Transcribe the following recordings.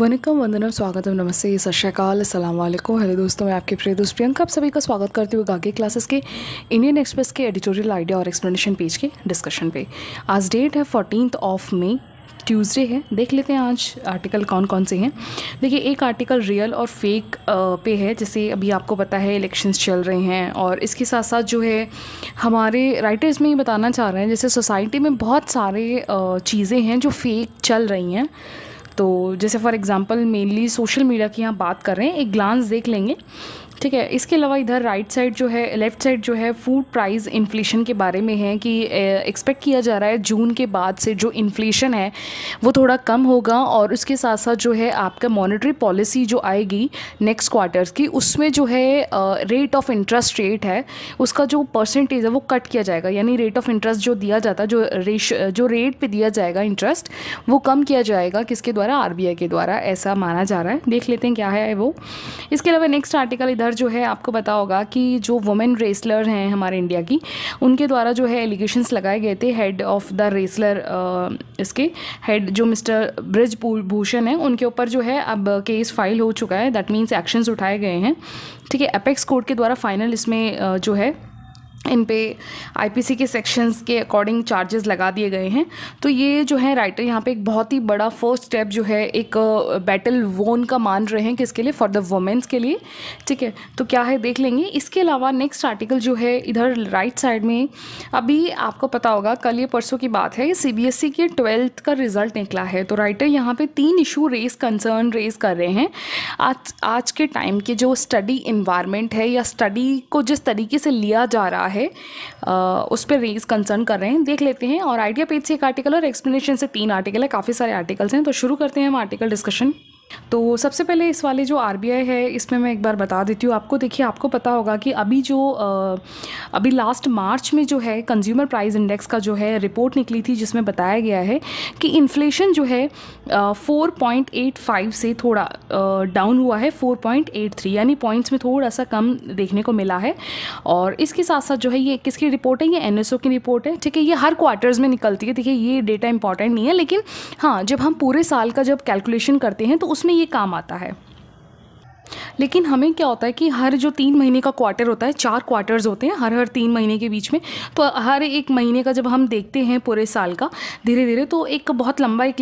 वनकम वंदना स्वागतम नमस्ते सत्याकाल सलाम वालेकुम हेलो दोस्तों मैं आपके प्रिय दोस्त प्रियंका आप सभी का स्वागत करती हूँ गागे क्लासेस के इंडियन एक्सप्रेस के एडिटोरियल आइडिया और एक्सप्लेनेशन पेज के डिस्कशन पे आज डेट है फोर्टीन ऑफ मे ट्यूसडे है देख लेते हैं आज आर्टिकल कौन कौन से हैं देखिए एक आर्टिकल रियल और फेक पे है जैसे अभी आपको पता है इलेक्शंस चल रहे हैं और इसके साथ साथ जो है हमारे राइटर्स में ये बताना चाह रहे हैं जैसे सोसाइटी में बहुत सारे चीज़ें हैं जो फेक चल रही हैं तो जैसे for example mainly social media की यहाँ बात कर रहे हैं एक ग्लांस देख लेंगे ठीक है इसके अलावा इधर राइट साइड जो है लेफ्ट साइड जो है फूड प्राइस इन्फ्लेशन के बारे में है कि एक्सपेक्ट किया जा रहा है जून के बाद से जो इन्फ्लेशन है वो थोड़ा कम होगा और उसके साथ साथ जो है आपका मॉनेटरी पॉलिसी जो आएगी नेक्स्ट क्वार्टर्स की उसमें जो है रेट ऑफ इंटरेस्ट रेट है उसका जो परसेंटेज है वो कट किया जाएगा यानी रेट ऑफ इंटरेस्ट जो दिया जाता है जो रेश जो रेट पर दिया जाएगा इंटरेस्ट वो कम किया जाएगा किसके द्वारा आर के द्वारा ऐसा माना जा रहा है देख लेते हैं क्या है वो इसके अलावा नेक्स्ट आर्टिकल इधर पर जो है आपको बता होगा कि जो वुमेन रेसलर हैं हमारे इंडिया की उनके द्वारा जो है एलिगेशंस लगाए गए थे हेड ऑफ द रेसलर इसके हेड जो मिस्टर ब्रिज भूषण है उनके ऊपर जो है अब केस फाइल हो चुका है दैट मीन्स एक्शंस उठाए गए हैं ठीक है अपेक्स कोर्ट के द्वारा फाइनल इसमें जो है इन पे आईपीसी के सेक्शंस के अकॉर्डिंग चार्जेस लगा दिए गए हैं तो ये जो है राइटर यहाँ पे एक बहुत ही बड़ा फर्स्ट स्टेप जो है एक बैटल वोन का मान रहे हैं किसके लिए फॉर द वुमेंस के लिए ठीक है तो क्या है देख लेंगे इसके अलावा नेक्स्ट आर्टिकल जो है इधर राइट साइड में अभी आपको पता होगा कल ये परसों की बात है सी e के ट्वेल्थ का रिजल्ट निकला है तो राइटर यहाँ पर तीन इशू रेज कंसर्न रेज कर रहे हैं आज आज के टाइम के जो स्टडी इन्वायरमेंट है या स्टडी को जिस तरीके से लिया जा रहा है है उस पर रेज कंसर्न कर रहे हैं देख लेते हैं और आइडिया पेज से एक आर्टिकल और एक्सप्लेनेशन से तीन आर्टिकल है काफ़ी सारे आर्टिकल्स हैं तो शुरू करते हैं हम आर्टिकल डिस्कशन तो सबसे पहले इस वाले जो आर है इसमें मैं एक बार बता देती हूँ आपको देखिए आपको पता होगा कि अभी जो अभी लास्ट मार्च में जो है कंज्यूमर प्राइस इंडेक्स का जो है रिपोर्ट निकली थी जिसमें बताया गया है कि इन्फ्लेशन जो है 4.85 से थोड़ा डाउन हुआ है 4.83 यानी पॉइंट्स में थोड़ा सा कम देखने को मिला है और इसके साथ साथ जो है ये किसकी रिपोर्ट है ये एन की रिपोर्ट है ठीक है ये हर क्वार्टर्स में निकलती है देखिए ये डेटा इंपॉर्टेंट नहीं है लेकिन हाँ जब हम पूरे साल का जब कैलकुलेशन करते हैं तो उस उसमें ये काम आता है लेकिन हमें क्या होता है कि हर जो तीन महीने का क्वार्टर होता है चार क्वार्टर्स होते हैं हर हर तीन महीने के बीच में तो हर एक महीने का जब हम देखते हैं पूरे साल का धीरे धीरे तो एक बहुत लंबा एक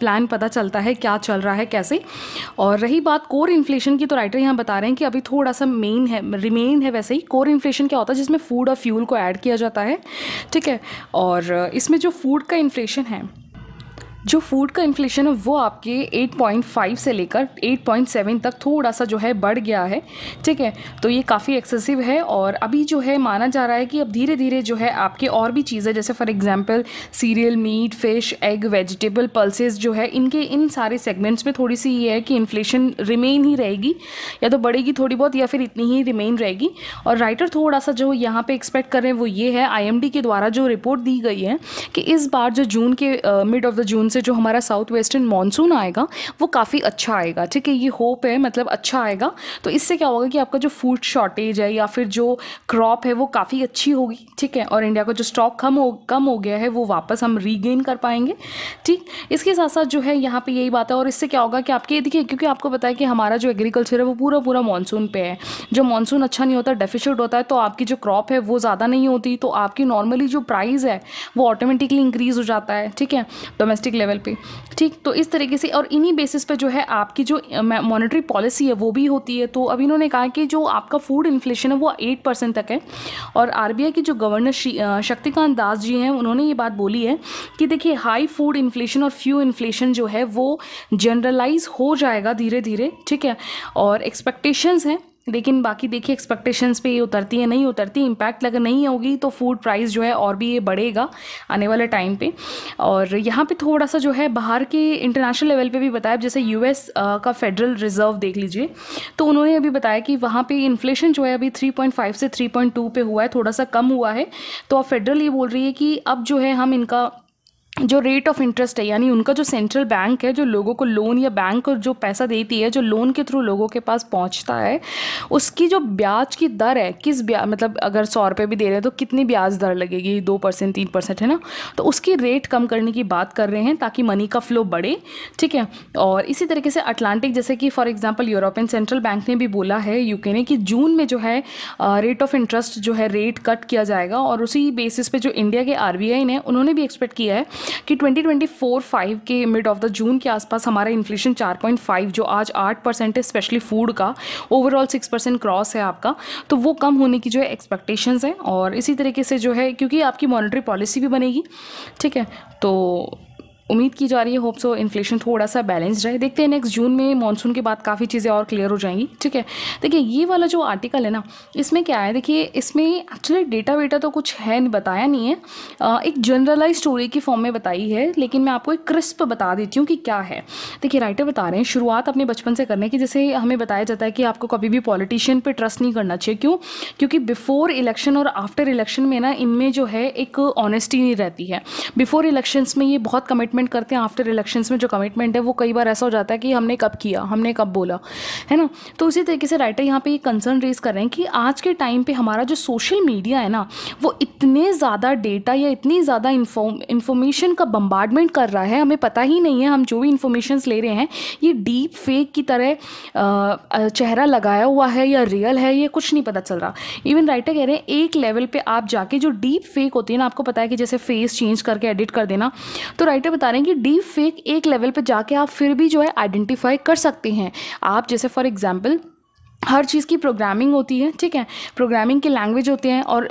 प्लान पता चलता है क्या चल रहा है कैसे और रही बात कोर इन्फ्लेशन की तो राइटर यहाँ बता रहे हैं कि अभी थोड़ा सा मेन है रिमेन है वैसे ही कोर इन्फ्लेशन क्या होता है जिसमें फ़ूड और फ्यूल को ऐड किया जाता है ठीक है और इसमें जो फूड का इन्फ्लेशन है जो फूड का इन्फ्लेशन है वो आपके 8.5 से लेकर 8.7 तक थोड़ा सा जो है बढ़ गया है ठीक है तो ये काफ़ी एक्सेसिव है और अभी जो है माना जा रहा है कि अब धीरे धीरे जो है आपके और भी चीज़ें जैसे for example cereal meat fish egg vegetable pulses जो है इनके इन सारे सेगमेंट्स में थोड़ी सी ये है कि इन्फ्लेशन रिमेन ही रहेगी या तो बढ़ेगी थोड़ी बहुत या फिर इतनी ही रिमेन रहेगी और राइटर थोड़ा सा जो यहाँ पर एक्सपेक्ट कर रहे हैं वो ये है आई के द्वारा जो रिपोर्ट दी गई है कि इस बार जो जून के मिड ऑफ द जून से जो हमारा साउथ वेस्टर्न मानसून आएगा वो काफ़ी अच्छा आएगा ठीक है ये होप है मतलब अच्छा आएगा तो इससे क्या होगा कि आपका जो फूड शॉर्टेज है या फिर जो क्रॉप है वो काफ़ी अच्छी होगी ठीक है और इंडिया का जो स्टॉक कम हो कम हो गया है वो वापस हम रीगेन कर पाएंगे ठीक इसके साथ साथ जो है यहाँ पर यही बात है और इससे क्या होगा कि आपके देखिए क्योंकि आपको पता है कि हमारा जो एग्रीकल्चर है वो पूरा पूरा मानसून पर है जो मानसून अच्छा नहीं होता डेफिशिट होता है तो आपकी जो क्रॉप है वो ज़्यादा नहीं होती तो आपकी नॉर्मली जो प्राइस है वो ऑटोमेटिकली इंक्रीज़ हो जाता है ठीक है डोमेस्टिक लेवल पे ठीक तो इस तरीके से और इन्हीं बेसिस पे जो है आपकी जो मॉनेटरी पॉलिसी है वो भी होती है तो अभी इन्होंने कहा कि जो आपका फूड इन्फ्लेशन है वो एट परसेंट तक है और आर के जो गवर्नर शक्तिकांत दास जी हैं उन्होंने ये बात बोली है कि देखिए हाई फूड इन्फ्लेशन और फ्यू इन्फ्लेशन जो है वो जनरलाइज हो जाएगा धीरे धीरे ठीक है और एक्सपेक्टेशंस हैं लेकिन बाकी देखिए एक्सपेक्टेशंस पे ये उतरती है नहीं उतरती इम्पैक्ट अगर नहीं होगी तो फूड प्राइस जो है और भी ये बढ़ेगा आने वाले टाइम पे और यहाँ पे थोड़ा सा जो है बाहर के इंटरनेशनल लेवल पे भी बताया जैसे यूएस का फेडरल रिजर्व देख लीजिए तो उन्होंने अभी बताया कि वहाँ पर इन्फ्लेशन जो है अभी थ्री से थ्री पॉइंट हुआ है थोड़ा सा कम हुआ है तो अब फेडरल ये बोल रही है कि अब जो है हम इनका जो रेट ऑफ इंटरेस्ट है यानी उनका जो सेंट्रल बैंक है जो लोगों को लोन या बैंक जो पैसा देती है जो लोन के थ्रू लोगों के पास पहुंचता है उसकी जो ब्याज की दर है किस ब्याज मतलब अगर सौ रुपये भी दे रहे हैं तो कितनी ब्याज दर लगेगी दो परसेंट तीन परसेंट है ना तो उसकी रेट कम करने की बात कर रहे हैं ताकि मनी का फ्लो बढ़े ठीक है और इसी तरीके से अटलांटिक जैसे कि for example European Central Bank ने भी बोला है यूके ने कि जून में जो है रेट ऑफ इंटरेस्ट जो है रेट कट किया जाएगा और उसी बेसिस पे जो इंडिया के आर ने उन्होंने भी एक्सपेक्ट किया है कि 2024 फाइव के मिड ऑफ द जून के आसपास हमारा इन्फ्लेशन 4.5 जो आज 8 परसेंट है स्पेशली फूड का ओवरऑल 6 परसेंट क्रॉस है आपका तो वो कम होने की जो है एक्सपेक्टेशंस हैं और इसी तरीके से जो है क्योंकि आपकी मॉनिटरी पॉलिसी भी बनेगी ठीक है तो उम्मीद की जा रही है होप सो इन्फ्लेशन थोड़ा सा बैलेंस रहे देखते हैं नेक्स्ट जून में मानसून के बाद काफ़ी चीज़ें और क्लियर हो जाएंगी ठीक है देखिए ये वाला जो आर्टिकल है ना इसमें क्या है देखिए इसमें एक्चुअली डेटा वेटा तो कुछ है नहीं बताया नहीं है आ, एक जनरलाइज स्टोरी की फॉर्म में बताई है लेकिन मैं आपको एक क्रिस्प बता देती हूँ कि क्या है देखिए राइटर बता रहे हैं शुरुआत अपने बचपन से करने की जैसे हमें बताया जाता है कि आपको कभी भी पॉलिटिशियन पर ट्रस्ट नहीं करना चाहिए क्यों क्योंकि बिफोर इलेक्शन और आफ्टर इलेक्शन में ना इनमें जो है एक ऑनेस्टी नहीं रहती है बिफोर इलेक्शन में ये बहुत कमिट कमिटमेंट करते हैं आफ्टर इलेक्शंस में जो कमिटमेंट है वो कई बार ऐसा हो जाता है कि हमने कब किया हमने कब बोला है ना तो उसी तरीके से राइटर यहाँ पे ये कंसर्न रेज कर रहे हैं कि आज के टाइम पे हमारा जो सोशल मीडिया है ना वो इतने ज़्यादा डेटा या इतनी ज़्यादा इन्फॉर्मेशन का बम्बार्डमेंट कर रहा है हमें पता ही नहीं है हम जो भी इन्फॉर्मेशन ले रहे हैं ये डीप फेक की तरह चेहरा लगाया हुआ है या रियल है ये कुछ नहीं पता चल रहा इवन राइटर कह रहे हैं एक लेवल पर आप जाके जो डीप फेक होती है ना आपको पता है कि जैसे फेस चेंज करके एडिट कर देना तो राइटर बता बता रहे हैं कि डीप फेक एक लेवल पर जाके आप फिर भी जो है आइडेंटिफाई कर सकते हैं आप जैसे फॉर एग्जाम्पल हर चीज़ की प्रोग्रामिंग होती है ठीक है प्रोग्रामिंग के लैंग्वेज होते हैं और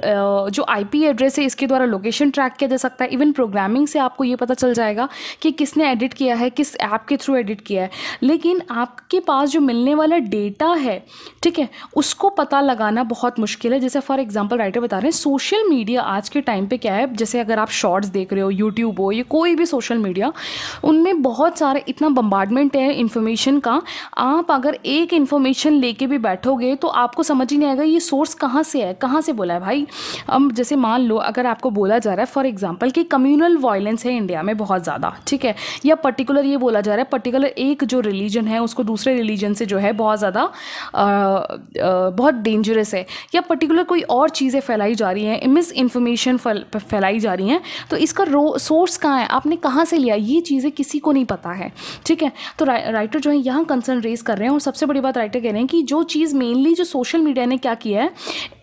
जो आईपी एड्रेस है इसके द्वारा लोकेशन ट्रैक किया जा सकता है इवन प्रोग्रामिंग से आपको ये पता चल जाएगा कि किसने एडिट किया है किस ऐप के थ्रू एडिट किया है लेकिन आपके पास जो मिलने वाला डेटा है ठीक है उसको पता लगाना बहुत मुश्किल है जैसे फॉर एग्जाम्पल राइटर बता रहे हैं सोशल मीडिया आज के टाइम पर क्या है जैसे अगर आप शॉर्ट्स देख रहे हो यूट्यूब हो या कोई भी सोशल मीडिया उनमें बहुत सारे इतना बम्बार्डमेंट है इन्फॉर्मेशन का आप अगर एक इन्फॉर्मेशन लेके भी बैठोगे तो आपको समझ ही नहीं आएगा ये सोर्स कहाँ से है कहाँ से बोला है भाई अब जैसे मान लो अगर आपको बोला जा रहा है फॉर एग्जाम्पल कि कम्यूनल वायलेंस है इंडिया में बहुत ज़्यादा ठीक है या पर्टिकुलर ये बोला जा रहा है पर्टिकुलर एक जो रिलीजन है उसको दूसरे रिलीजन से जो है बहुत ज़्यादा बहुत डेंजरस है या पर्टिकुलर कोई और चीज़ें फैलाई जा रही हैं मिस इन्फॉर्मेशन फैलाई जा रही हैं तो इसका सोर्स कहाँ है आपने कहाँ से लिया ये चीज़ें किसी को नहीं पता है ठीक है तो रा, राइटर जो है यहाँ कंसर्न रेज कर रहे हैं और सबसे बड़ी बात राइटर कह रहे हैं कि जो चीज़ मेनली जो सोशल मीडिया ने क्या किया है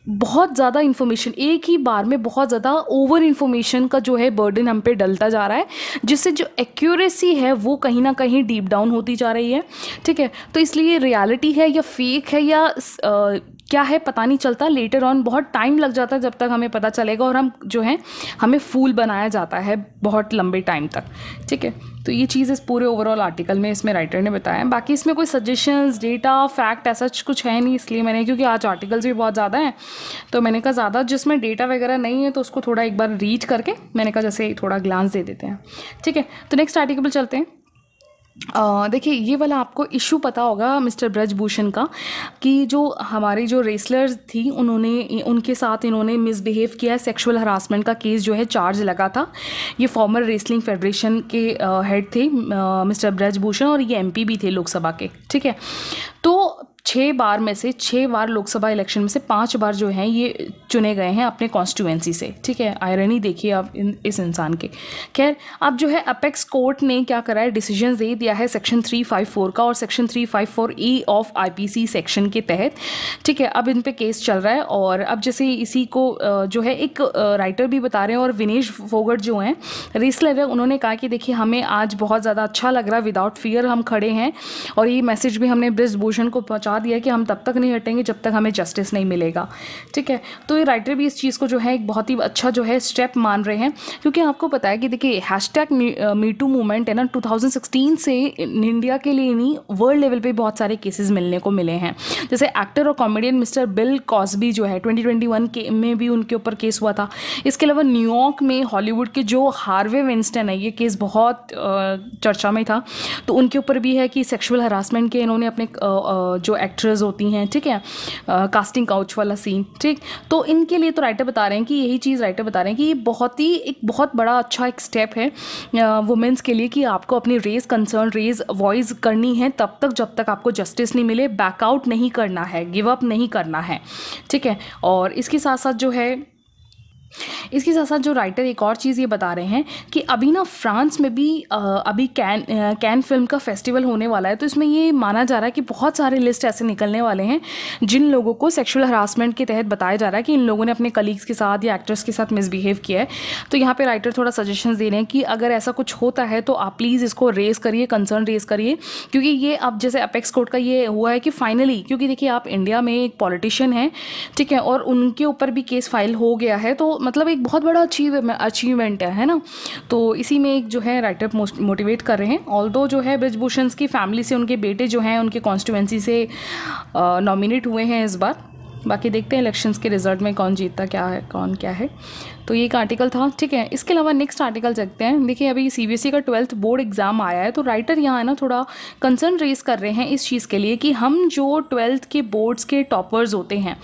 बहुत ज़्यादा इन्फॉर्मेशन एक ही बार में बहुत ज़्यादा ओवर इन्फॉर्मेशन का जो है बर्डन हम पे डलता जा रहा है जिससे जो एक्यूरेसी है वो कहीं ना कहीं डीप डाउन होती जा रही है ठीक है तो इसलिए रियलिटी है या फेक है या आ, क्या है पता नहीं चलता लेटर ऑन बहुत टाइम लग जाता है जब तक हमें पता चलेगा और हम जो है हमें फूल बनाया जाता है बहुत लंबे टाइम तक ठीक है तो ये चीज़ इस पूरे ओवरऑल आर्टिकल में इसमें राइटर ने बताया बाकी इसमें कोई सजेशंस डेटा फैक्ट ऐसा कुछ है नहीं इसलिए मैंने क्योंकि आज आर्टिकल्स भी बहुत ज़्यादा हैं तो मैंने कहा ज़्यादा जिसमें डेटा वगैरह नहीं है तो उसको थोड़ा एक बार रीच करके मैंने कहा जैसे थोड़ा ग्लांस दे देते हैं ठीक है तो नेक्स्ट आर्टिकल चलते हैं देखिए ये वाला आपको इशू पता होगा मिस्टर ब्रजभूषण का कि जो हमारी जो रेसलर्स थी उन्होंने उनके साथ इन्होंने मिसबिहेव किया सेक्शुअल हरासमेंट का केस जो है चार्ज लगा था ये फॉर्मर रेसलिंग फेडरेशन के हेड थे मिस्टर ब्रजभूषण और ये एमपी भी थे लोकसभा के ठीक है तो छः बार में से छः बार लोकसभा इलेक्शन में से पाँच बार जो हैं ये चुने गए हैं अपने कॉन्स्टिट्यूएंसी से ठीक है आयरनी देखिए आप इन, इस इंसान के खैर अब जो है अपेक्स कोर्ट ने क्या करा है डिसीजन दे दिया है सेक्शन 354 का और section 354 E of IPC section के तहत ठीक है अब इन पर केस चल रहा है और अब जैसे इसी को जो है एक राइटर भी बता रहे हैं और विनेश फोगट जो हैं रेसलर है उन्होंने कहा कि देखिए हमें आज बहुत ज़्यादा अच्छा लग रहा है विदाउट फियर हम खड़े हैं और ये मैसेज भी हमने ब्रिजभूषण को पहुँचा पहुंचा दिया कि हम तब तक नहीं हटेंगे जब तक हमें जस्टिस नहीं मिलेगा ठीक है तो ये राइटर भी इस चीज़ को जो है एक बहुत ही अच्छा जो है स्टेप मान रहे हैं क्योंकि आपको पता है कि देखिए हैश टैग मीटू मूवमेंट है ना टू से इंडिया के लिए नहीं वर्ल्ड लेवल पर बहुत सारे केसेज मिलने को मिले हैं जैसे एक्टर और कॉमेडियन मिस्टर बिल कॉस्बी जो है ट्वेंटी के में भी उनके ऊपर केस हुआ था इसके अलावा न्यूयॉर्क में हॉलीवुड के जो हार्वे विंस्टन है ये केस बहुत uh, चर्चा में था तो उनके ऊपर भी है कि सेक्सुअल हरासमेंट के इन्होंने अपने uh, uh, जो एक्ट्रेस होती हैं ठीक है कास्टिंग काउच वाला सीन ठीक तो इनके लिए तो राइटर बता रहे हैं कि यही चीज़ राइटर बता रहे हैं कि ये बहुत ही एक बहुत बड़ा अच्छा एक स्टेप है वुमेंस के लिए कि आपको अपनी रेस कंसर्न रेस वॉइस करनी है तब तक जब तक आपको जस्टिस नहीं मिले बैकआउट नहीं करना है गिव अप नहीं करना है ठीक है और इसके साथ साथ जो है इसके साथ साथ जो राइटर एक और चीज़ ये बता रहे हैं कि अभी ना फ्रांस में भी अभी कैन कैन फिल्म का फेस्टिवल होने वाला है तो इसमें ये माना जा रहा है कि बहुत सारे लिस्ट ऐसे निकलने वाले हैं जिन लोगों को सेक्शुअल हरासमेंट के तहत बताया जा रहा है कि इन लोगों ने अपने कलीग्स के साथ या एक्टर्स के साथ मिसबिहेव किया है तो यहाँ पर राइटर थोड़ा सजेशन दे रहे हैं कि अगर ऐसा कुछ होता है तो आप प्लीज़ इसको रेज करिए कंसर्न रेज करिए क्योंकि ये अब जैसे अपेक्स कोर्ट का ये हुआ है कि फाइनली क्योंकि देखिए आप इंडिया में एक पॉलिटिशियन हैं ठीक है और उनके ऊपर भी केस फाइल हो गया है तो मतलब एक एक बहुत बड़ा अचीव अचीवमेंट है है ना तो इसी में एक जो है राइटर मोटिवेट कर रहे हैं ऑल दो जो है ब्रजभूषण की फैमिली से उनके बेटे जो हैं उनके कॉन्स्टिट्युएंसी से नॉमिनेट हुए हैं इस बार बाकी देखते हैं इलेक्शंस के रिजल्ट में कौन जीतता क्या है कौन क्या है तो ये एक आर्टिकल था ठीक है इसके अलावा नेक्स्ट आर्टिकल देखते हैं देखिए अभी सी e का ट्वेल्थ बोर्ड एग्ज़ाम आया है तो राइटर यहाँ है ना थोड़ा कंसर्न रेज कर रहे हैं इस चीज़ के लिए कि हम जो ट्वेल्थ के बोर्ड्स के टॉपर्स होते हैं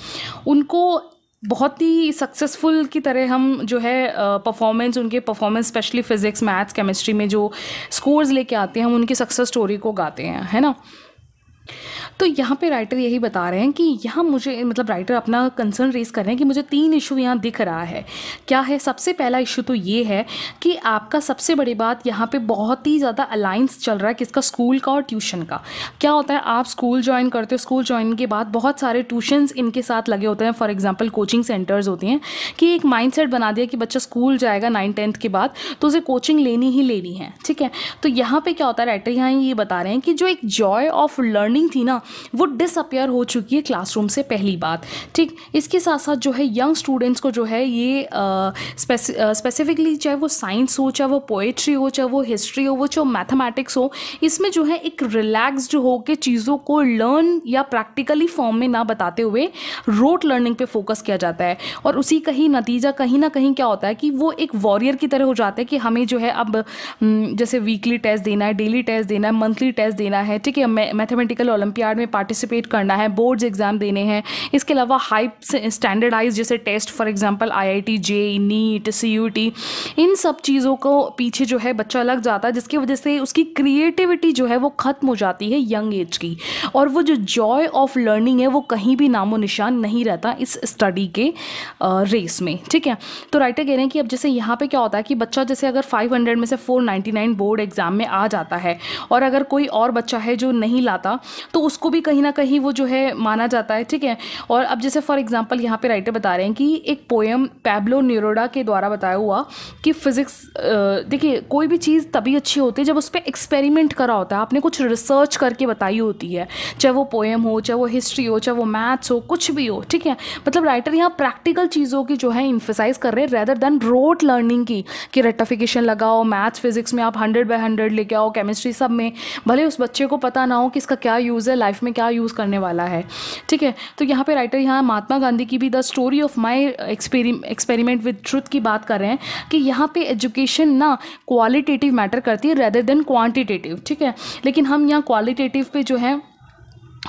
उनको बहुत ही सक्सेसफुल की तरह हम जो है परफॉर्मेंस उनके performance specially physics maths chemistry में जो स्कोर्स लेके आते हैं हम उनकी सक्सेस स्टोरी को गाते हैं है ना तो यहाँ पे राइटर यही बता रहे हैं कि यहाँ मुझे मतलब राइटर अपना कंसर्न रेस कर रहे हैं कि मुझे तीन इशू यहाँ दिख रहा है क्या है सबसे पहला इशू तो ये है कि आपका सबसे बड़ी बात यहाँ पे बहुत ही ज़्यादा अलाइंस चल रहा है किसका स्कूल का और ट्यूशन का क्या होता है आप स्कूल ज्वाइन करते हो स्कूल ज्वाइन के बाद बहुत सारे ट्यूशन्स इनके साथ लगे होते हैं फॉर एग्जाम्पल कोचिंग सेंटर्स होती हैं कि एक माइंड बना दिया कि बच्चा स्कूल जाएगा नाइन टेंथ के बाद तो उसे कोचिंग लेनी ही लेनी है ठीक है तो यहाँ पे क्या होता है राइटर यहाँ ये बता रहे हैं कि जो एक जॉय ऑफ लर्निंग थी ना वो डिसअपेयर हो चुकी है क्लासरूम से पहली बात ठीक इसके साथ साथ जो है यंग स्टूडेंट्स को जो है ये स्पेसिफिकली चाहे वो साइंस हो चाहे वो पोएट्री हो चाहे वो हिस्ट्री हो वो चाहे मैथमेटिक्स हो इसमें जो है एक रिलैक्सड हो के चीज़ों को लर्न या प्रैक्टिकली फॉर्म में ना बताते हुए रोट लर्निंग पे फोकस किया जाता है और उसी का ही नतीजा कहीं ना कहीं क्या होता है कि वो एक वॉरियर की तरह हो जाता है कि हमें जो है अब हम्म, जैसे वीकली टेस्ट देना है डेली टेस्ट देना है मंथली टेस्ट देना है ठीक है मैथमेटिकल ओलंपियाड बार में पार्टिसिपेट करना है बोर्ड्स एग्ज़ाम देने हैं इसके अलावा हाई स्टैंडर्डाइज जैसे test for I T J NEET T इन सब चीज़ों को पीछे जो है बच्चा लग जाता है जिसकी वजह से उसकी क्रिएटिविटी जो है वो ख़त्म हो जाती है यंग एज की और वो जो जॉय ऑफ लर्निंग है वो कहीं भी नामो निशान नहीं रहता इस स्टडी के रेस में ठीक है तो राइटर कह रहे हैं कि अब जैसे यहाँ पे क्या होता है कि बच्चा जैसे अगर 500 में से 499 बोर्ड एग्ज़ाम में आ जाता है और अगर कोई और बच्चा है जो नहीं लाता तो उसको उसको भी कहीं ना कहीं वो जो है माना जाता है ठीक है और अब जैसे फॉर एग्जाम्पल यहाँ पे राइटर बता रहे हैं कि एक पोएम पैब्लो न्यूरोडा के द्वारा बताया हुआ कि फिज़िक्स देखिए कोई भी चीज़ तभी अच्छी होती है जब उस पर एक्सपेरिमेंट करा होता है आपने कुछ रिसर्च करके बताई होती है चाहे वो पोएम हो चाहे वो हिस्ट्री हो चाहे वो मैथ्स हो कुछ भी हो ठीक है मतलब राइटर यहाँ प्रैक्टिकल चीज़ों की जो है इम्फेसाइज कर रहे हैं रेदर देन रोड लर्निंग की कि रेटाफिकेशन लगाओ मैथ्स फिजिक्स में आप हंड्रेड बाई हंड्रेड लेके आओ केमिस्ट्री सब में भले उस बच्चे को पता ना हो कि इसका क्या यूज़ है लाइफ लाइफ में क्या यूज़ करने वाला है ठीक है तो यहाँ पे राइटर यहाँ महात्मा गांधी की भी the story of my experiment with truth की बात कर रहे हैं कि यहाँ पे एजुकेशन ना क्वालिटेटिव मैटर करती है रेदर देन क्वान्टिटेटिव ठीक है लेकिन हम यहाँ क्वालिटेटिव पे जो है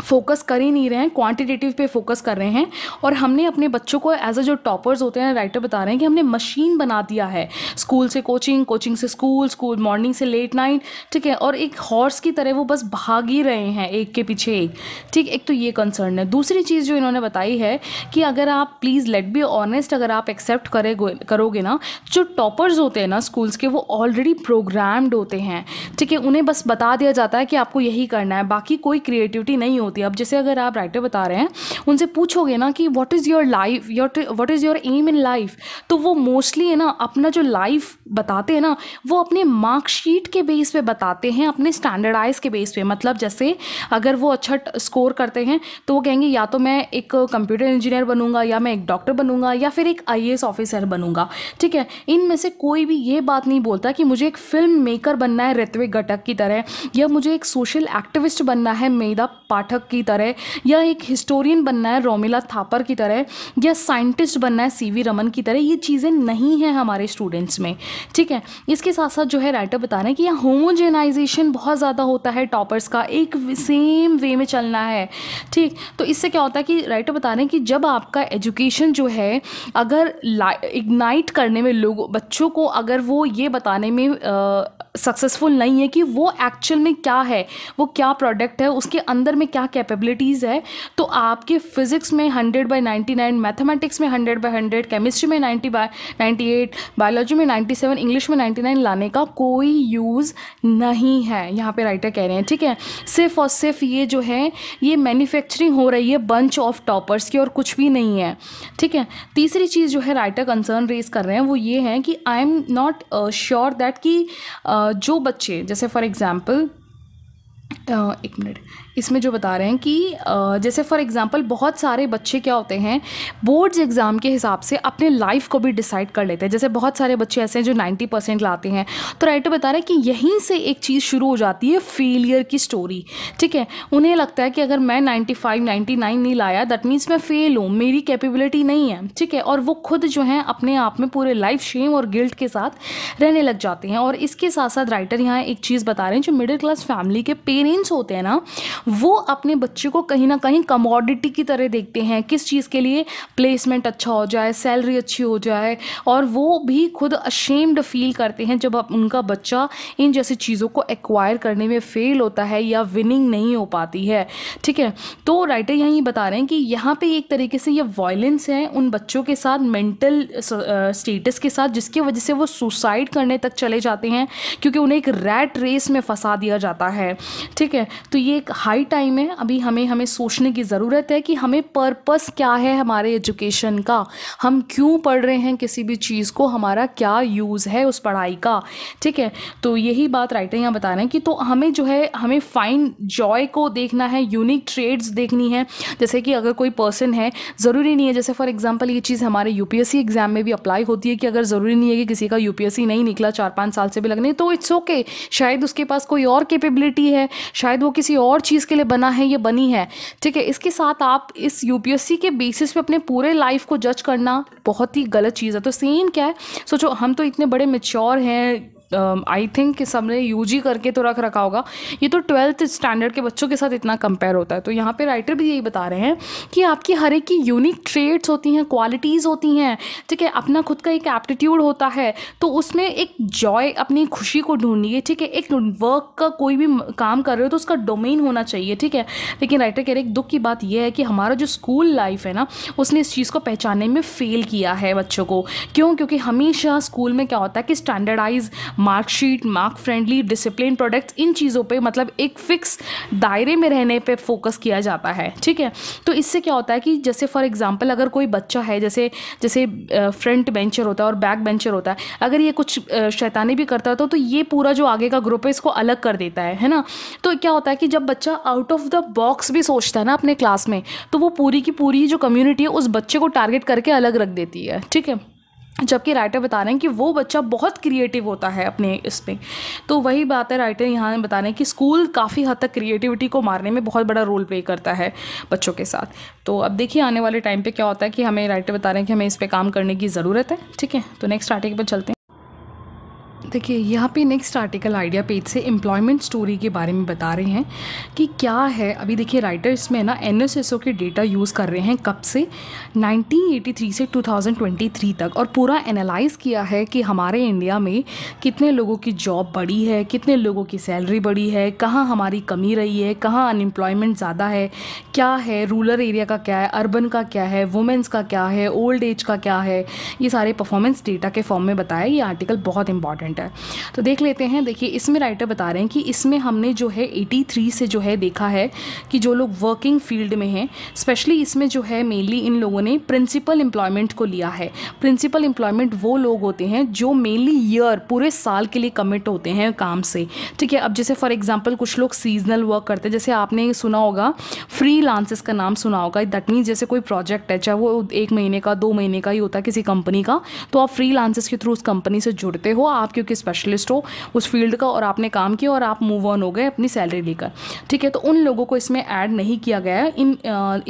फोकस कर ही नहीं रहे हैं क्वांटिटेटिव पे फोकस कर रहे हैं और हमने अपने बच्चों को एज अ जो टॉपर्स होते हैं राइटर बता रहे हैं कि हमने मशीन बना दिया है स्कूल से कोचिंग कोचिंग से स्कूल स्कूल मॉर्निंग से लेट नाइट ठीक है और एक हॉर्स की तरह वो बस भाग ही रहे हैं एक के पीछे एक ठीक एक तो ये कंसर्न है दूसरी चीज़ जो इन्होंने बताई है कि अगर आप प्लीज़ लेट बी ऑनेस्ट अगर आप एक्सेप्ट करे करोगे ना जो टॉपर्स होते हैं ना स्कूल्स के वो ऑलरेडी प्रोग्राम्ड होते हैं ठीक है उन्हें बस बता दिया जाता है कि आपको यही करना है बाकी कोई क्रिएटिविटी नहीं होती है अब जैसे अगर आप राइटर बता रहे हैं उनसे पूछोगे ना कि what is your life your what is your aim in life तो वो मोस्टली है ना अपना जो लाइफ बताते हैं ना वो अपने मार्कशीट के बेस पे बताते हैं अपने स्टैंडर्डाइज के बेस पे मतलब जैसे अगर वो अच्छा स्कोर करते हैं तो वो कहेंगे या तो मैं एक कंप्यूटर इंजीनियर बनूंगा या मैं एक डॉक्टर बनूंगा या फिर एक आई ऑफिसर बनूंगा ठीक है इनमें से कोई भी ये बात नहीं बोलता कि मुझे एक फिल्म मेकर बनना है ऋत्विक घटक की तरह या मुझे एक सोशल एक्टिविस्ट बनना है मेदा पाठक लेखक की तरह या एक हिस्टोरियन बनना है रोमिला थापर की तरह या साइंटिस्ट बनना है सी रमन की तरह ये चीज़ें नहीं हैं हमारे स्टूडेंट्स में ठीक है इसके साथ साथ जो है राइटर बता रहे हैं कि यहाँ होमोजेनाइजेशन बहुत ज़्यादा होता है टॉपर्स का एक सेम वे में चलना है ठीक तो इससे क्या होता है कि राइटर बता रहे हैं कि जब आपका एजुकेशन जो है अगर इग्नाइट करने में लोगों बच्चों को अगर वो ये बताने में सक्सेसफुल नहीं है कि वो एक्चुअल में क्या है वो क्या प्रोडक्ट है उसके अंदर में क्या कैपेबिलिटीज़ है तो आपके फिज़िक्स में hundred by ninety nine mathematics में हंड्रेड बाई हंड्रेड केमिस्ट्री में ninety by ninety eight biology में नाइन्टी सेवन इंग्लिश में नाइन्टी नाइन लाने का कोई यूज़ नहीं है यहाँ पे राइटर कह रहे हैं ठीक है सिर्फ और सिर्फ ये जो है ये मैन्युफैक्चरिंग हो रही है बंच ऑफ टॉपर्स की और कुछ भी नहीं है ठीक है तीसरी चीज़ जो है राइटर कंसर्न रेज कर रहे हैं वो ये है कि I am not sure that कि uh, जो बच्चे जैसे फॉर एग्ज़ाम्पल uh, एक मिनट इसमें जो बता रहे हैं कि जैसे फॉर एग्ज़ाम्पल बहुत सारे बच्चे क्या होते हैं बोर्ड्स एग्ज़ाम के हिसाब से अपने लाइफ को भी डिसाइड कर लेते हैं जैसे बहुत सारे बच्चे ऐसे हैं जो नाइन्टी परसेंट लाते हैं तो राइटर बता रहे हैं कि यहीं से एक चीज़ शुरू हो जाती है फेलियर की स्टोरी ठीक है उन्हें लगता है कि अगर मैं नाइन्टी फाइव नाइन्टी नाइन नहीं लाया दैट मीन्स मैं फेल हूँ मेरी कैपेबिलिटी नहीं है ठीक है और वो खुद जो है अपने आप में पूरे लाइफ शेम और गिल्ट के साथ रहने लग जाते हैं और इसके साथ साथ राइटर यहाँ एक चीज़ बता रहे हैं जो मिडिल क्लास फैमिली के पेरेंट्स होते हैं ना वो अपने बच्चे को कहीं ना कहीं कमोडिटी की तरह देखते हैं किस चीज़ के लिए प्लेसमेंट अच्छा हो जाए सैलरी अच्छी हो जाए और वो भी खुद अशेम्ड फील करते हैं जब उनका बच्चा इन जैसी चीज़ों को एक्वायर करने में फेल होता है या विनिंग नहीं हो पाती है ठीक है तो राइटर यहीं बता रहे हैं कि यहाँ पे एक तरीके से ये वायलेंस है उन बच्चों के साथ मेंटल स्टेटस के साथ जिसकी वजह से वो सुसाइड करने तक चले जाते हैं क्योंकि उन्हें एक रैट रेस में फंसा दिया जाता है ठीक है तो ये एक हाई राइट टाइम है अभी हमें हमें सोचने की ज़रूरत है कि हमें पर्पस क्या है हमारे एजुकेशन का हम क्यों पढ़ रहे हैं किसी भी चीज़ को हमारा क्या यूज़ है उस पढ़ाई का ठीक है तो यही बात राइटर यहाँ बता रहे हैं कि तो हमें जो है हमें फाइन जॉय को देखना है यूनिक ट्रेड्स देखनी है जैसे कि अगर कोई पर्सन है ज़रूरी नहीं है जैसे फॉर एग्जाम्पल ये चीज़ हमारे यूपीएससी एग्ज़ाम में भी अप्लाई होती है कि अगर ज़रूरी नहीं है कि किसी का यूपीएससी नहीं निकला चार पाँच साल से भी लगने तो इट्स ओके okay. शायद उसके पास कोई और कैपेबिलिटी है शायद वो किसी और चीज़ के लिए बना है ये बनी है ठीक है इसके साथ आप इस यूपीएससी के बेसिस पे अपने पूरे लाइफ को जज करना बहुत ही गलत चीज़ है तो सेम क्या है सोचो हम तो इतने बड़े मेच्योर हैं आई um, थिंक सबने यू जी करके तो रख रखा होगा ये तो ट्वेल्थ स्टैंडर्ड के बच्चों के साथ इतना कंपेयर होता है तो यहाँ पे राइटर भी यही बता रहे हैं कि आपकी हर एक की यूनिक ट्रेड्स होती हैं क्वालिटीज़ होती हैं ठीक है अपना खुद का एक एप्टीट्यूड होता है तो उसमें एक जॉय अपनी खुशी को ढूंढिए ठीक है एक वर्क का कोई भी काम कर रहे हो तो उसका डोमेन होना चाहिए ठीक है लेकिन राइटर कह रहे हैं दुख की बात यह है कि हमारा जो स्कूल लाइफ है ना उसने इस चीज़ को पहचानने में फ़ेल किया है बच्चों को क्यों क्योंकि हमेशा स्कूल में क्या होता है कि standardise marksheet mark friendly discipline products इन चीज़ों पे मतलब एक फिक्स दायरे में रहने पे फोकस किया जाता है ठीक है तो इससे क्या होता है कि जैसे फॉर एग्जांपल अगर कोई बच्चा है जैसे जैसे फ्रंट बेंचर होता है और बैक बेंचर होता है अगर ये कुछ शैतानी भी करता होता तो, तो ये पूरा जो आगे का ग्रुप है इसको अलग कर देता है है ना तो क्या होता है कि जब बच्चा आउट ऑफ द बॉक्स भी सोचता है ना अपने क्लास में तो वो पूरी की पूरी जो कम्युनिटी है उस बच्चे को टारगेट करके अलग रख देती है ठीक है जबकि राइटर बता रहे हैं कि वो बच्चा बहुत क्रिएटिव होता है अपने इस पर तो वही बात है राइटर यहाँ बता रहे हैं कि स्कूल काफ़ी हद तक क्रिएटिविटी को मारने में बहुत बड़ा रोल प्ले करता है बच्चों के साथ तो अब देखिए आने वाले टाइम पे क्या होता है कि हमें राइटर बता रहे हैं कि हमें इस पर काम करने की ज़रूरत है ठीक है तो नेक्स्ट आर्टिकल पर चलते हैं देखिए यहाँ पे नेक्स्ट आर्टिकल आइडिया पेज से एम्प्लॉयमेंट स्टोरी के बारे में बता रहे हैं कि क्या है अभी देखिए राइटर्स में ना एन के डेटा यूज़ कर रहे हैं कब से 1983 से 2023 तक और पूरा एनालाइज़ किया है कि हमारे इंडिया में कितने लोगों की जॉब बढ़ी है कितने लोगों की सैलरी बढ़ी है कहाँ हमारी कमी रही है कहाँ अनएम्प्लॉयमेंट ज़्यादा है क्या है रूरल एरिया का क्या है अर्बन का क्या है वुमेंस का क्या है ओल्ड एज का क्या है ये सारे परफॉर्मेंस डेटा के फॉर्म में बताया ये आर्टिकल बहुत इंपॉर्टेंट पॉइंट है तो देख लेते हैं देखिए इसमें राइटर बता रहे हैं कि इसमें हमने जो है 83 से जो है देखा है कि जो लोग वर्किंग फील्ड में हैं स्पेशली इसमें जो है मेनली इन लोगों ने प्रिंसिपल एम्प्लॉयमेंट को लिया है प्रिंसिपल एम्प्लॉयमेंट वो लोग होते हैं जो मेनली ईयर पूरे साल के लिए कमिट होते हैं काम से ठीक है अब जैसे फॉर एग्जाम्पल कुछ लोग सीजनल वर्क करते हैं जैसे आपने सुना होगा फ्री का नाम सुना होगा दैट मीन्स जैसे कोई प्रोजेक्ट है चाहे वो एक महीने का दो महीने का ही होता है किसी कंपनी का तो आप फ्री के थ्रू उस कंपनी से जुड़ते हो आप के स्पेशलिस्ट हो उस फील्ड का और आपने काम किया और आप मूव ऑन हो गए अपनी सैलरी लेकर ठीक है तो उन लोगों को इसमें ऐड नहीं किया गया है इन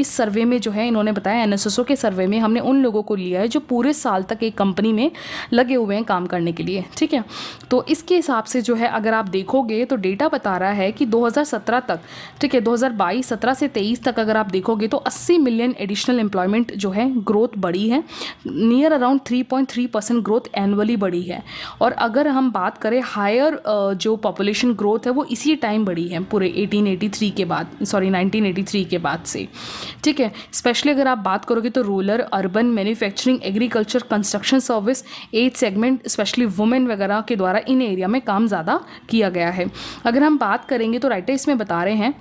इस सर्वे में जो है इन्होंने बताया एन के सर्वे में हमने उन लोगों को लिया है जो पूरे साल तक एक कंपनी में लगे हुए हैं काम करने के लिए ठीक है तो इसके हिसाब से जो है अगर आप देखोगे तो डेटा बता रहा है कि 2017 तक ठीक है 2022 17 से 23 तक अगर आप देखोगे तो 80 मिलियन एडिशनल एम्प्लॉयमेंट जो है ग्रोथ बढ़ी है near around 3.3 percent growth annually बढ़ी है और अगर अगर हम बात करें हायर जो पॉपुलेशन ग्रोथ है वो इसी टाइम बढ़ी है पूरे 1883 के बाद सॉरी 1983 के बाद से ठीक है स्पेशली अगर आप बात करोगे तो rural urban manufacturing agriculture construction service age segment specially women वगैरह के द्वारा इन एरिया में काम ज़्यादा किया गया है अगर हम बात करेंगे तो राइटर इसमें बता रहे हैं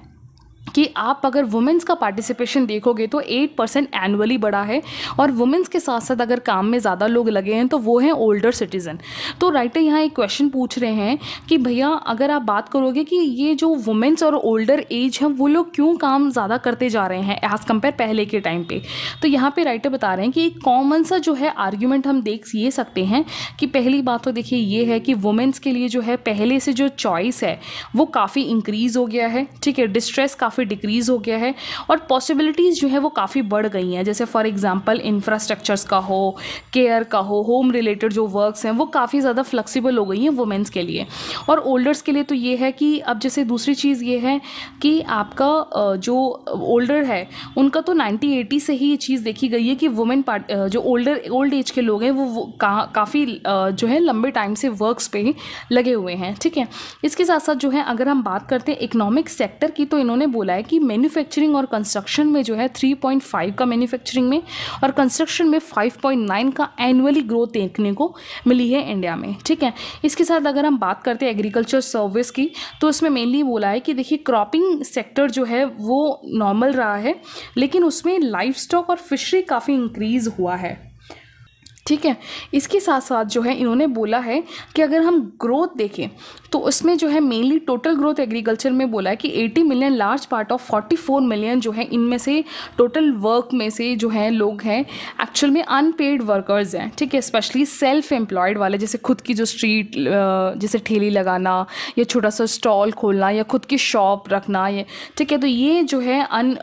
कि आप अगर वुमेंस का पार्टिसिपेशन देखोगे तो 8 परसेंट एनुअली बढ़ा है और वुमेंस के साथ साथ अगर काम में ज़्यादा लोग लगे हैं तो वो हैं ओल्डर सिटीज़न तो राइटर यहाँ एक क्वेश्चन पूछ रहे हैं कि भैया अगर आप बात करोगे कि ये जो वुमेंस और ओल्डर एज हैं वो लोग क्यों काम ज़्यादा करते जा रहे हैं एज़ कम्पेयर पहले के टाइम पर तो यहाँ पर राइटर बता रहे हैं कि एक कॉमन सा जो है आर्ग्यूमेंट हम देख ये सकते हैं कि पहली बात तो देखिए ये है कि वुमेंस के लिए जो है पहले से जो चॉइस है वो काफ़ी इंक्रीज़ हो गया है ठीक है डिस्ट्रेस काफ़ी काफ़ी डिक्रीज़ हो गया है और पॉसिबिलिटीज़ जो है वो काफ़ी बढ़ गई हैं जैसे फॉर एग्ज़ाम्पल इंफ्रास्ट्रक्चर्स का हो केयर का हो होम रिलेटेड जो वर्क्स हैं वो काफ़ी ज़्यादा फ्लेक्सिबल हो गई हैं वुमेंस के लिए और ओल्डर्स के लिए तो ये है कि अब जैसे दूसरी चीज़ ये है कि आपका जो ओल्डर है उनका तो नाइन्टी एटी से ही ये चीज़ देखी गई है कि वुमेन पार्ट जो ओल्डर ओल्ड एज के लोग हैं वो का, काफ़ी जो है लंबे टाइम से वर्क्स पे ही लगे हुए हैं ठीक है इसके साथ साथ जो है अगर हम बात करते हैं इकोनॉमिक सेक्टर की तो इन्होंने बोला बोला है कि मैन्युफैक्चरिंग और कंस्ट्रक्शन में जो है 3.5 का मैन्युफैक्चरिंग में और कंस्ट्रक्शन में 5.9 का एनुअली ग्रोथ देखने को मिली है इंडिया में ठीक है इसके साथ अगर हम बात करते हैं एग्रीकल्चर सर्विस की तो उसमें मेनली बोला है कि देखिए क्रॉपिंग सेक्टर जो है वो नॉर्मल रहा है लेकिन उसमें लाइफ स्टॉक और फिशरी काफ़ी इंक्रीज़ हुआ है ठीक है इसके साथ साथ जो है इन्होंने बोला है कि अगर हम ग्रोथ देखें तो उसमें जो है मेनली टोटल ग्रोथ एग्रीकल्चर में बोला है कि 80 million large part of 44 million जो है इनमें से टोटल वर्क में से जो है लोग हैं एक्चुअल में अनपेड वर्कर्स हैं ठीक है स्पेशली सेल्फ एम्प्लॉयड वाले जैसे खुद की जो स्ट्रीट जैसे ठेली लगाना या छोटा सा स्टॉल खोलना या खुद की शॉप रखना ये ठीक है तो ये जो है अन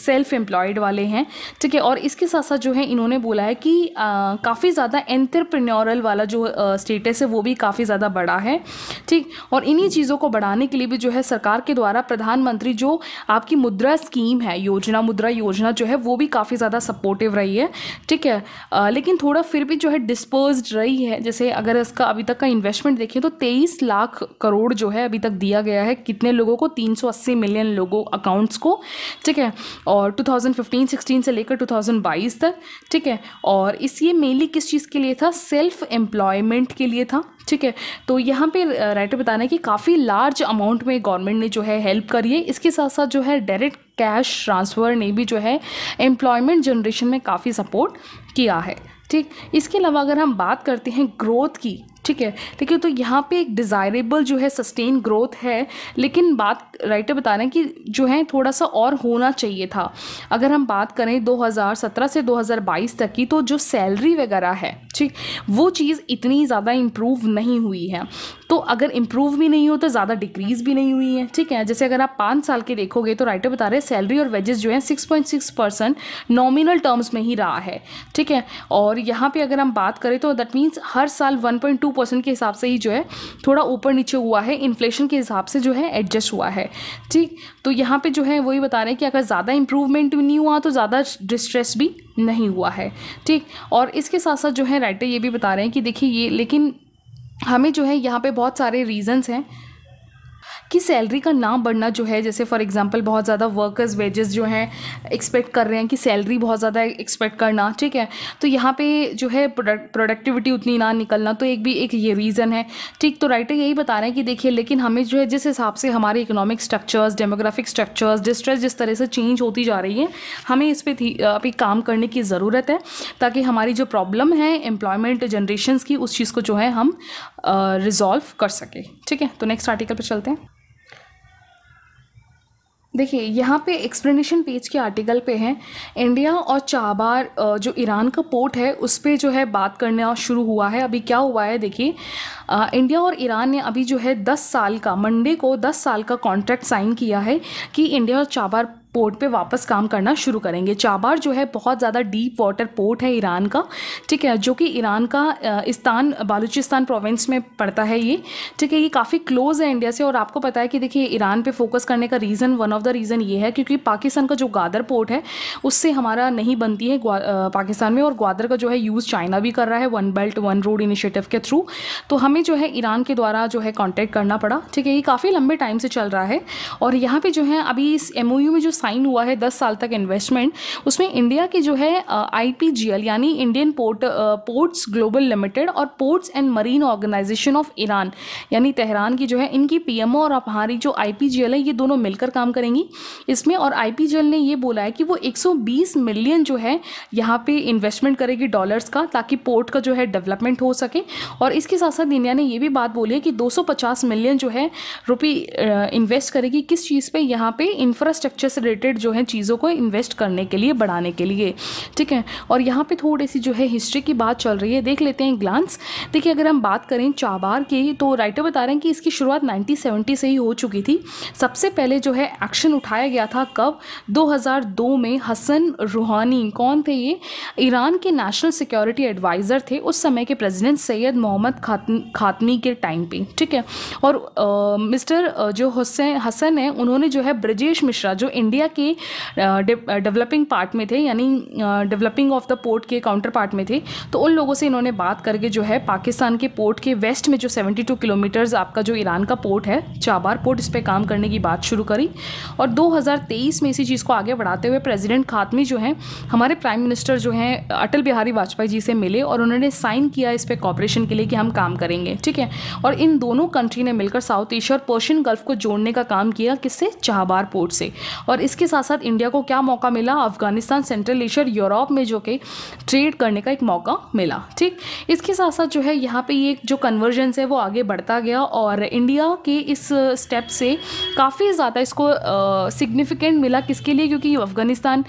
सेल्फ एम्प्लॉयड वाले हैं ठीक है और इसके साथ साथ जो है इन्होंने बोला है कि काफ़ी काफ़ी ज़्यादा एंटरप्रेन्योरल वाला जो स्टेटस है वो भी काफ़ी ज़्यादा बड़ा है ठीक और इन्हीं चीज़ों को बढ़ाने के लिए भी जो है सरकार के द्वारा प्रधानमंत्री जो आपकी मुद्रा स्कीम है योजना मुद्रा योजना जो है वो भी काफ़ी ज़्यादा सपोर्टिव रही है ठीक है आ, लेकिन थोड़ा फिर भी जो है डिस्पोज रही है जैसे अगर इसका अभी तक का इन्वेस्टमेंट देखें तो तेईस लाख करोड़ जो है अभी तक दिया गया है कितने लोगों को तीन मिलियन लोगों अकाउंट्स को ठीक है और टू थाउजेंड से लेकर टू तक ठीक है और इसलिए मेनली किस चीज़ के लिए था सेल्फ एम्प्लॉयमेंट के लिए था ठीक है तो यहाँ पे राइटर बताना है कि काफ़ी लार्ज अमाउंट में गवर्नमेंट ने जो है हेल्प करी है इसके साथ साथ जो है डायरेक्ट कैश ट्रांसफ़र ने भी जो है एम्प्लॉयमेंट जनरेशन में काफ़ी सपोर्ट किया है ठीक इसके अलावा अगर हम बात करते हैं ग्रोथ की ठीक है ठीक है तो यहाँ पे एक डिज़ायरेबल जो है सस्टेन ग्रोथ है लेकिन बात राइटर बता रहे हैं कि जो है थोड़ा सा और होना चाहिए था अगर हम बात करें 2017 से 2022 तक की तो जो सैलरी वगैरह है ठीक वो चीज़ इतनी ज़्यादा इम्प्रूव नहीं हुई है तो अगर इम्प्रूव भी नहीं हो तो ज़्यादा डिक्रीज़ भी नहीं हुई है ठीक है जैसे अगर आप पाँच साल के देखोगे तो राइटर बता रहे हैं सैलरी और वेजेस जो है six point six percent nominal terms में ही रहा है ठीक है और यहाँ पर अगर हम बात करें तो दैट मीन्स हर साल वन पॉइंट टू परसेंट के हिसाब से ही जो है थोड़ा ऊपर नीचे हुआ है इन्फ्लेशन के हिसाब से जो है एडजस्ट हुआ है ठीक तो यहाँ पर जो है वही बता रहे हैं कि अगर ज़्यादा इम्प्रूवमेंट नहीं हुआ तो ज़्यादा डिस्ट्रेस भी नहीं हुआ है ठीक और इसके साथ साथ जो है राइटर ये भी बता रहे हैं कि देखिए ये लेकिन हमें जो है यहाँ पे बहुत सारे रीज़न्स हैं कि सैलरी का ना बढ़ना जो है जैसे फॉर एग्ज़ाम्पल बहुत ज़्यादा वर्कर्स वेजेस जो हैं एक्सपेक्ट कर रहे हैं कि सैलरी बहुत ज़्यादा एक्सपेक्ट करना ठीक है तो यहाँ पे जो है प्रोडक्टिविटी उतनी ना निकलना तो एक भी एक ये रीज़न है ठीक तो राइटर यही बता रहे हैं कि देखिए लेकिन हमें जो है जिस हिसाब से हमारे economic structures demographic structures distress जिस तरह से चेंज होती जा रही है हमें इस पर अभी काम करने की ज़रूरत है ताकि हमारी जो प्रॉब्लम है एम्प्लॉयमेंट जनरेशन की उस चीज़ को जो है हम रिजॉल्व कर सकें ठीक है तो नेक्स्ट आर्टिकल पर चलते हैं देखिए यहाँ पे एक्सप्लेनेशन पेज के आर्टिकल पे हैं इंडिया और चाबार जो ईरान का पोर्ट है उस पर जो है बात करना शुरू हुआ है अभी क्या हुआ है देखिए इंडिया और ईरान ने अभी जो है दस साल का मंडे को दस साल का कॉन्ट्रैक्ट साइन किया है कि इंडिया और चाबार पोर्ट पे वापस काम करना शुरू करेंगे चाबार जो है बहुत ज़्यादा डीप वाटर पोर्ट है ईरान का ठीक है जो कि ईरान का इस्तान बालूचिस्तान प्रोविंस में पड़ता है ये ठीक है ये काफ़ी क्लोज है इंडिया से और आपको पता है कि देखिए ईरान पे फोकस करने का reason one of the reason ये है क्योंकि पाकिस्तान का जो ग्वादर पोर्ट है उससे हमारा नहीं बनती है पाकिस्तान में और ग्वादर का जो है यूज़ चाइना भी कर रहा है one belt one road initiative के थ्रू तो हमें जो है ईरान के द्वारा जो है कॉन्टैक्ट करना पड़ा ठीक है ये काफ़ी लंबे टाइम से चल रहा है और यहाँ पर जो है अभी इस एम में जो साइन हुआ है दस साल तक इन्वेस्टमेंट उसमें इंडिया की जो है आई यानी Indian port ports global limited और ports and marine organization of Iran यानी तेहरान की जो है इनकी पीएमओ और हमारी जो आई है ये दोनों मिलकर काम करेंगी इसमें और आई ने ये बोला है कि वो 120 मिलियन जो है यहाँ पे इन्वेस्टमेंट करेगी डॉलर्स का ताकि पोर्ट का जो है डेवलपमेंट हो सके और इसके साथ साथ इंडिया ने ये भी बात बोली है कि 250 मिलियन जो है रुपी इन्वेस्ट करेगी किस चीज़ पर यहाँ पर इंफ्रास्ट्रक्चर से रिलेटेड जो है चीज़ों को इन्वेस्ट करने के लिए बढ़ाने के लिए ठीक है और यहाँ पे थोड़ी सी जो है हिस्ट्री की बात चल रही है देख लेते हैं ग्लांस देखिए अगर हम बात करें चाबार की तो राइटर बता रहे हैं कि इसकी शुरुआत नाइनटीन से ही हो चुकी थी सबसे पहले जो है एक्शन उठाया गया था कब दो में हसन रूहानी कौन थे ये ईरान के नेशनल सिक्योरिटी एडवाइज़र थे उस समय के प्रेजिडेंट सैयद मोहम्मद खातमी के टाइम पे ठीक है और आ, मिस्टर जो हुसैन हसन है उन्होंने जो है ब्रजेश मिश्रा जो इंडिया इंडिया के डेवलपिंग पार्ट में थे यानी डेवलपिंग ऑफ द पोर्ट के काउंटर पार्ट में थे तो उन लोगों से इन्होंने बात करके जो है पाकिस्तान के पोर्ट के वेस्ट में जो 72 किलोमीटर्स आपका जो ईरान का पोर्ट है चाबार पोर्ट इस पर काम करने की बात शुरू करी और 2023 में इसी चीज़ को आगे बढ़ाते हुए प्रेजिडेंट खातमी जो हैं हमारे प्राइम मिनिस्टर जो हैं अटल बिहारी वाजपेयी जी से मिले और उन्होंने साइन किया इस पर कॉपरेशन के लिए कि हम काम करेंगे ठीक है और इन दोनों कंट्री ने मिलकर साउथ एशिया और पर्शियन गल्फ को जोड़ने का काम किया किससे चाहबार पोर्ट से और इसके साथ साथ इंडिया को क्या मौका मिला अफगानिस्तान सेंट्रल एशियर यूरोप में जो कि ट्रेड करने का एक मौका मिला ठीक इसके साथ साथ जो है यहाँ पे ये जो कन्वर्जेंस है वो आगे बढ़ता गया और इंडिया के इस स्टेप से काफ़ी ज़्यादा इसको सिग्निफिकेंट मिला किसके लिए क्योंकि अफगानिस्तान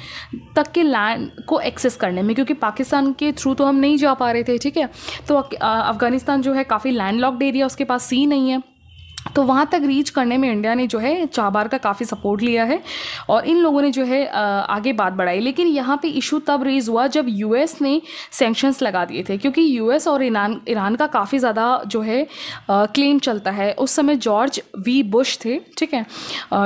तक के लैंड को एक्सेस करने में क्योंकि पाकिस्तान के थ्रू तो हम नहीं जा पा रहे थे ठीक है तो अफगानिस्तान जो है काफ़ी लैंड लॉकड एरिया उसके पास सी नहीं है तो वहाँ तक रीच करने में इंडिया ने जो है चाबार का काफ़ी सपोर्ट लिया है और इन लोगों ने जो है आगे बात बढ़ाई लेकिन यहाँ पे इशू तब रेज हुआ जब यूएस ने सेंक्शंस लगा दिए थे क्योंकि यूएस और ईरान ईरान का काफ़ी ज़्यादा जो है क्लेम चलता है उस समय जॉर्ज वी बुश थे ठीक है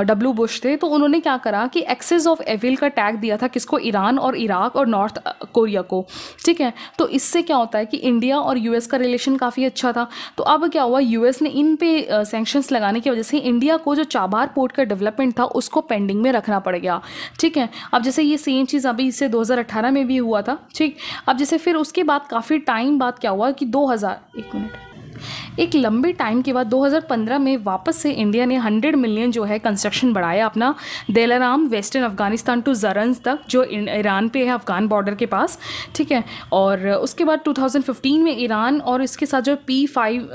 डब्ल्यू बुश थे तो उन्होंने क्या करा कि एक्सेस ऑफ एविल का टैग दिया था किसको ईरान और इराक और नॉर्थ कोरिया को ठीक है तो इससे क्या होता है कि इंडिया और यूएस का रिलेशन काफ़ी अच्छा था तो अब क्या हुआ यूएस ने इन पे सेंक्शन रिस्ट्रिक्शंस लगाने की वजह से इंडिया को जो चाबार पोर्ट का डेवलपमेंट था उसको पेंडिंग में रखना पड़ गया ठीक है अब जैसे ये सेम चीज़ अभी इससे 2018 में भी हुआ था ठीक अब जैसे फिर उसके बाद काफ़ी टाइम बाद क्या हुआ कि 2000 एक मिनट एक लंबे टाइम के बाद 2015 में वापस से इंडिया ने 100 मिलियन जो है कंस्ट्रक्शन बढ़ाया अपना देलाराम वेस्टर्न अफगानिस्तान टू जरंस तक जो ईरान पे है अफगान बॉर्डर के पास ठीक है और उसके बाद 2015 में ईरान और इसके साथ जो P five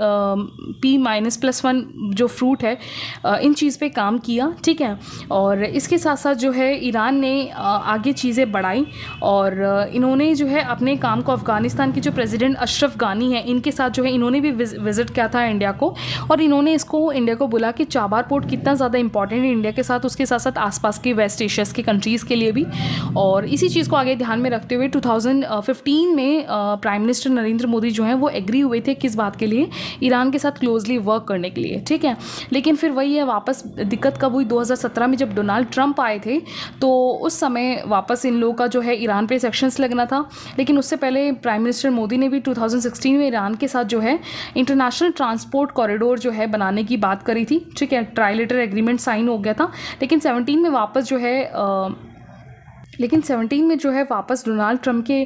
P minus plus one जो फ्रूट है इन चीज़ पर काम किया ठीक है और इसके साथ साथ जो है ईरान ने आगे चीज़ें बढ़ाई और इन्होंने जो है अपने काम को अफगानिस्तान के जो प्रेसिडेंट अशरफ गानी है इनके साथ जो है इन्होंने भी विज़िट विजिट किया था इंडिया को और इन्होंने इसको इंडिया को बोला कि चाबार पोर्ट कितना ज़्यादा इंपॉर्टेंट है इंडिया के साथ उसके साथ साथ आसपास की वेस्ट एशियाज़ की कंट्रीज़ के लिए भी और इसी चीज़ को आगे ध्यान में रखते हुए टू में प्राइम मिनिस्टर नरेंद्र मोदी जो है वो एग्री हुए थे किस बात के लिए ईरान के साथ क्लोजली वर्क करने के लिए ठीक है लेकिन फिर वही है वापस दिक्कत कब हुई 2017 में जब डोनाल्ड ट्रंप आए थे तो उस समय वापस इन लोगों का जो है ईरान पे सेक्शंस लगना था लेकिन उससे पहले प्राइम मिनिस्टर मोदी ने भी 2016 में ईरान के साथ जो है इंटरनेशनल नेशनल ट्रांसपोर्ट कॉरिडोर जो है बनाने की बात करी थी ठीक है ट्राइलेटर एग्रीमेंट साइन हो गया था लेकिन सेवनटीन में वापस जो है लेकिन 17 में जो है वापस डोनाल्ड ट्रंप के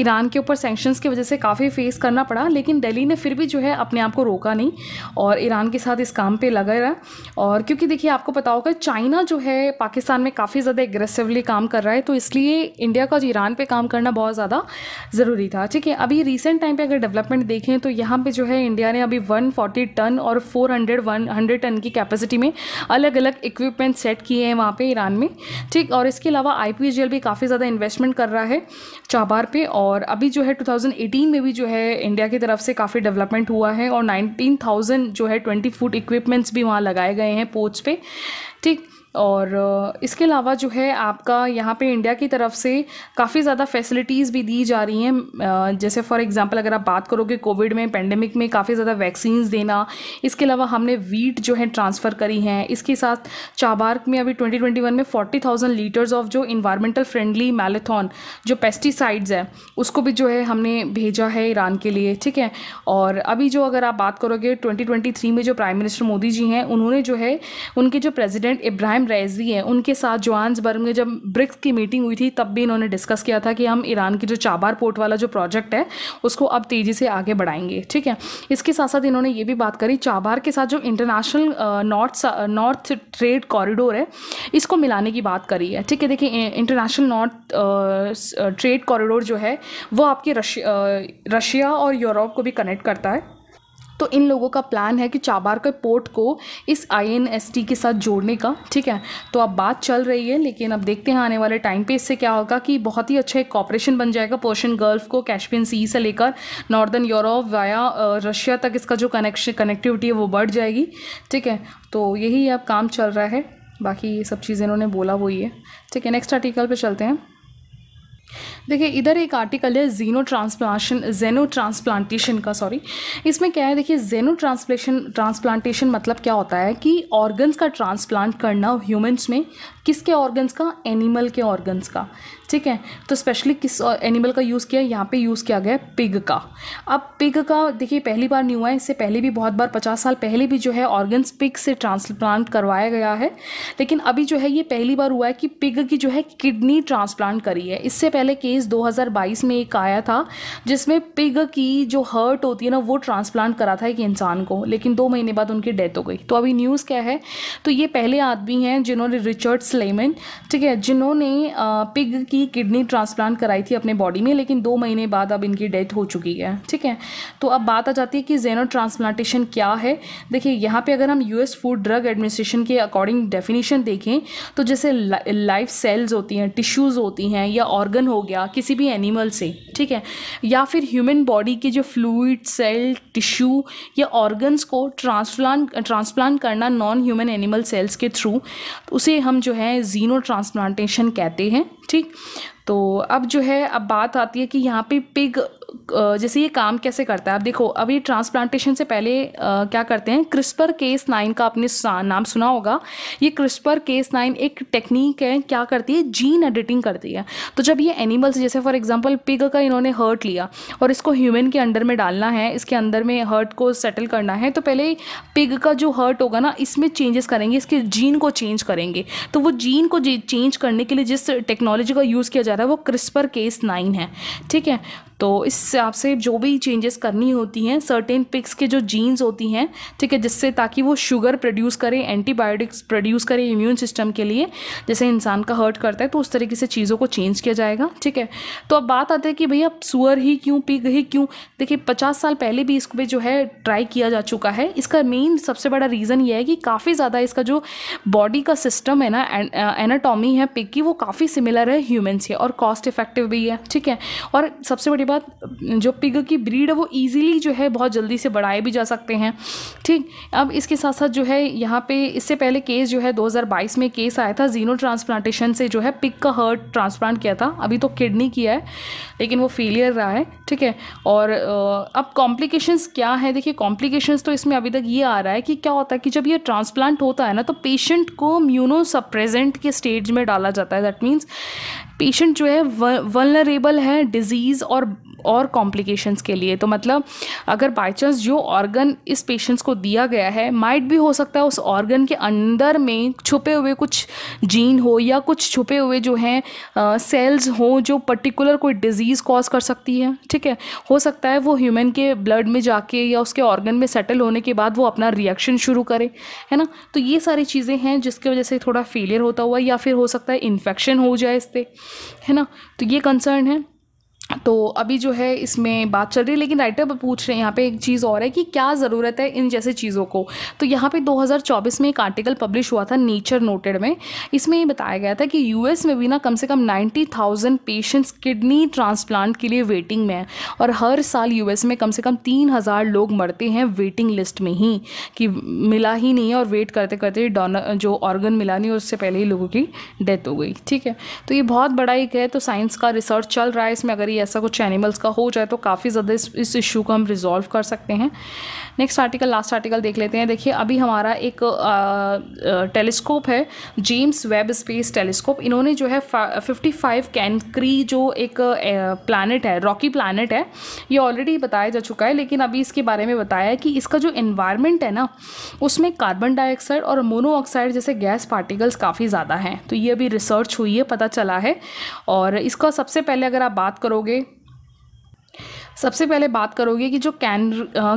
ईरान के ऊपर सेंक्शंस की वजह से काफ़ी फेस करना पड़ा लेकिन दिल्ली ने फिर भी जो है अपने आप को रोका नहीं और ईरान के साथ इस काम पे लगा रहा और क्योंकि देखिए आपको पता होगा चाइना जो है पाकिस्तान में काफ़ी ज़्यादा एग्रेसिवली काम कर रहा है तो इसलिए इंडिया का ईरान पर काम करना बहुत ज़्यादा ज़रूरी था ठीक है अभी रिसेंट टाइम पर अगर डेवलपमेंट देखें तो यहाँ पर जो है इंडिया ने अभी वन टन और फोर हंड्रेड टन की कैपेसिटी में अलग अलग इक्विपमेंट सेट किए हैं वहाँ पर ईरान में ठीक और इसके अलावा आई एल भी काफ़ी ज़्यादा इन्वेस्टमेंट कर रहा है चाबार पे और अभी जो है 2018 में भी जो है इंडिया की तरफ से काफ़ी डेवलपमेंट हुआ है और 19,000 जो है 20 फुट इक्विपमेंट्स भी वहाँ लगाए गए हैं पोर्ट्स पे ठीक और इसके अलावा जो है आपका यहाँ पे इंडिया की तरफ से काफ़ी ज़्यादा फैसिलिटीज़ भी दी जा रही हैं जैसे फॉर एग्जांपल अगर आप बात करोगे कोविड में पेंडेमिक में काफ़ी ज़्यादा वैक्सीन्स देना इसके अलावा हमने वीट जो है ट्रांसफ़र करी हैं इसके साथ चाबार्क में अभी 2021 में 40,000 लीटर्स ऑफ जो इन्वायरमेंटल फ्रेंडली मैलेथन जो पेस्टिसाइड्स है उसको भी जो है हमने भेजा है ईरान के लिए ठीक है और अभी जो अगर आप बात करोगे ट्वेंटी में जो प्राइम मिनिस्टर मोदी जी हैं उन्होंने जो है उनके जो प्रेजिडेंट इब्राहिम रेजी रैजी हैं उनके साथ बर्ग में जब ब्रिक्स की मीटिंग हुई थी तब भी इन्होंने डिस्कस किया था कि हम ईरान की जो चाबार पोर्ट वाला जो प्रोजेक्ट है उसको अब तेज़ी से आगे बढ़ाएंगे ठीक है इसके साथ साथ इन्होंने ये भी बात करी चाबार के साथ जो international north north trade corridor है इसको मिलाने की बात करी है ठीक है देखिए इंटरनेशनल नॉर्थ ट्रेड कॉरिडोर जो है वो आपके रशिया और यूरोप को भी कनेक्ट करता है तो इन लोगों का प्लान है कि चाबार के पोर्ट को इस आईएनएसटी के साथ जोड़ने का ठीक है तो अब बात चल रही है लेकिन अब देखते हैं आने वाले टाइम पे इससे क्या होगा कि बहुत ही अच्छा एक कॉपरेशन बन जाएगा पर्शियन गल्फ को कैशपियन सी से लेकर नॉर्दर्न यूरोप वाया रशिया तक इसका जो कनेक्शन कनेक्टिविटी है वो बढ़ जाएगी ठीक है तो यही अब काम चल रहा है बाकी ये सब चीज़ें इन्होंने बोला वो है ठीक है नेक्स्ट आर्टिकल पे चलते हैं देखिए इधर एक आर्टिकल है जीनो ट्रांसप्लाशन जेनो ट्रांसप्लांटेशन का सॉरी इसमें क्या है देखिए जेनो ट्रांसप्लेशन ट्रांसप्लांटेशन मतलब क्या होता है कि ऑर्गन्स का ट्रांसप्लांट करना ह्यूमन्स में किसके ऑर्गन्स का एनिमल के ऑर्गन्स का ठीक है तो स्पेशली किस एनिमल का यूज़ किया यहाँ पे यूज़ किया गया है पिग का अब पिग का देखिए पहली बार नहीं हुआ है इससे पहले भी बहुत बार पचास साल पहले भी जो है ऑर्गन्स पिग से ट्रांसप्लांट करवाया गया है लेकिन अभी जो है ये पहली बार हुआ है कि पिग की जो है किडनी ट्रांसप्लांट करी है इससे पहले केस केस 2022 में एक आया था जिसमें पिग की जो हर्ट होती है ना वो ट्रांसप्लांट करा था एक इंसान को लेकिन दो महीने बाद उनकी डेथ हो गई तो अभी न्यूज़ क्या है तो ये पहले आदमी हैं जिन्होंने रिचर्ड स्लेमन ठीक है जिन्होंने पिग की किडनी ट्रांसप्लांट कराई थी अपने बॉडी में लेकिन दो महीने बाद अब इनकी डेथ हो चुकी है ठीक है तो अब बात आ जाती है कि जेनो ट्रांसप्लांटेशन क्या है देखिए यहाँ पे अगर हम यूएस फूड ड्रग एडमिनिस्ट्रेशन के अकॉर्डिंग डेफिनेशन देखें तो जैसे लाइफ सेल्स होती हैं टिश्यूज़ होती हैं या ऑर्गन हो गया किसी भी एनिमल से ठीक है या फिर ह्यूमन बॉडी के जो फ्लूड सेल टिश्यू या ऑर्गन्स को ट्रांसप्लांट ट्रांसप्लांट करना नॉन ह्यूमन एनिमल सेल्स के थ्रू उसे हम जो है जीनो ट्रांसप्लांटेशन कहते हैं ठीक तो अब जो है अब बात आती है कि यहाँ पे पिग जैसे ये काम कैसे करता है आप देखो अब ये ट्रांसप्लांटेशन से पहले क्या करते हैं क्रिस्पर केस नाइन का आपने नाम सुना होगा ये क्रिस्पर केस नाइन एक टेक्निक है क्या करती है जीन एडिटिंग करती है तो जब ये एनिमल्स जैसे फॉर एग्जाम्पल पिग का इन्होंने हर्ट लिया और इसको ह्यूमन के अंडर में डालना है इसके अंदर में हर्ट को सेटल करना है तो पहले पिग का जो हर्ट होगा ना इसमें चेंजेस करेंगे इसके जीन को चेंज करेंगे तो वो जीन को चेंज करने के लिए जिस टेक्नोलॉजी का यूज़ किया जा रहा है वो क्रिस्पर केस नाइन है ठीक है तो इस जिससे आपसे जो भी चेंजेस करनी होती हैं सर्टेन पिक्स के जो जीन्स होती हैं ठीक है जिससे ताकि वो शुगर प्रोड्यूस करें एंटीबायोटिक्स प्रोड्यूस करें इम्यून सिस्टम के लिए जैसे इंसान का हर्ट करता है तो उस तरीके से चीज़ों को चेंज किया जाएगा ठीक है तो अब बात आती है कि भैया सुअर ही क्यों पिग ही क्यों देखिए पचास साल पहले भी इसको जो है ट्राई किया जा चुका है इसका मेन सबसे बड़ा रीज़न ये है कि काफ़ी ज़्यादा इसका जो बॉडी का सिस्टम है ना एनाटॉमी है पिक की वो काफ़ी सिमिलर है ह्यूमन से और कॉस्ट इफेक्टिव भी है ठीक है और सबसे बड़ी बात जो पिग की ब्रीड है वो ईजिली जो है बहुत जल्दी से बढ़ाए भी जा सकते हैं ठीक अब इसके साथ साथ जो है यहाँ पे इससे पहले केस जो है 2022 में केस आया था जीनो ट्रांसप्लांटेशन से जो है पिग का हर्ट ट्रांसप्लांट किया था अभी तो किडनी किया है लेकिन वो फेलियर रहा है ठीक है और अब कॉम्प्लिकेशंस क्या है देखिए कॉम्प्लिकेशंस तो इसमें अभी तक ये आ रहा है कि क्या होता है कि जब ये ट्रांसप्लांट होता है ना तो पेशेंट को म्यूनो सप्रेजेंट के स्टेज में डाला जाता है दैट मीन्स पेशेंट जो है वनरेबल है डिजीज़ और और कॉम्प्लिकेशंस के लिए तो मतलब अगर बाई चांस जो ऑर्गन इस पेशेंट्स को दिया गया है माइट भी हो सकता है उस ऑर्गन के अंदर में छुपे हुए कुछ जीन हो या कुछ छुपे हुए जो हैं सेल्स हों जो पर्टिकुलर कोई डिजीज़ कॉज कर सकती है ठीक है हो सकता है वो ह्यूमन के ब्लड में जाके या उसके ऑर्गन में सेटल होने के बाद वो अपना रिएक्शन शुरू करे है ना तो ये सारी चीज़ें हैं जिसकी वजह से थोड़ा फेलियर होता हुआ या फिर हो सकता है इन्फेक्शन हो जाए इससे है ना तो ये कंसर्न है तो अभी जो है इसमें बात चल रही है लेकिन राइटर पूछ रहे हैं यहाँ पे एक चीज़ और है कि क्या ज़रूरत है इन जैसे चीज़ों को तो यहाँ पे 2024 में एक आर्टिकल पब्लिश हुआ था नेचर नोटेड में इसमें ये बताया गया था कि यूएस में भी ना कम से कम 90,000 पेशेंट्स किडनी ट्रांसप्लांट के लिए वेटिंग में है और हर साल यू में कम से कम तीन लोग मरते हैं वेटिंग लिस्ट में ही कि मिला ही नहीं है और वेट करते करते डोनर जो ऑर्गन मिला नहीं उससे पहले ही लोगों की डेथ हो गई ठीक है तो ये बहुत बड़ा एक है तो साइंस का रिसर्च चल रहा है इसमें अगर भी ऐसा कुछ एनिमल्स का हो जाए तो काफ़ी ज़्यादा इस इशू को हम रिजॉल्व कर सकते हैं नेक्स्ट आर्टिकल लास्ट आर्टिकल देख लेते हैं देखिए अभी हमारा एक टेलीस्कोप है जेम्स वेब स्पेस टेलीस्कोप इन्होंने जो है फिफ्टी फाइव कैनक्री जो एक प्लानट है रॉकी प्लानट है ये ऑलरेडी बताया जा चुका है लेकिन अभी इसके बारे में बताया है कि इसका जो इन्वायरमेंट है ना उसमें कार्बन डाइऑक्साइड और मोनोऑक्साइड जैसे गैस पार्टिकल्स काफ़ी ज़्यादा हैं तो ये अभी रिसर्च हुई है पता चला है और इसका सबसे पहले अगर आप बात करोगे करोगे सबसे पहले बात करोगे कि जो कैन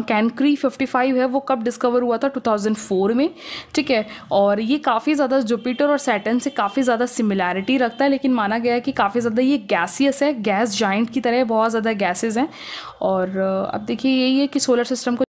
कैनक्री फिफ्टी फाइव है वो कब डिस्कवर हुआ था 2004 में ठीक है और ये काफ़ी ज़्यादा जुपिटर और सैटन से काफ़ी ज़्यादा सिमिलैरिटी रखता है लेकिन माना गया है कि काफ़ी ज़्यादा ये गैसियस है गैस जाइंट की तरह बहुत ज़्यादा गैसेज हैं और अब देखिए यही है कि सोलर सिस्टम को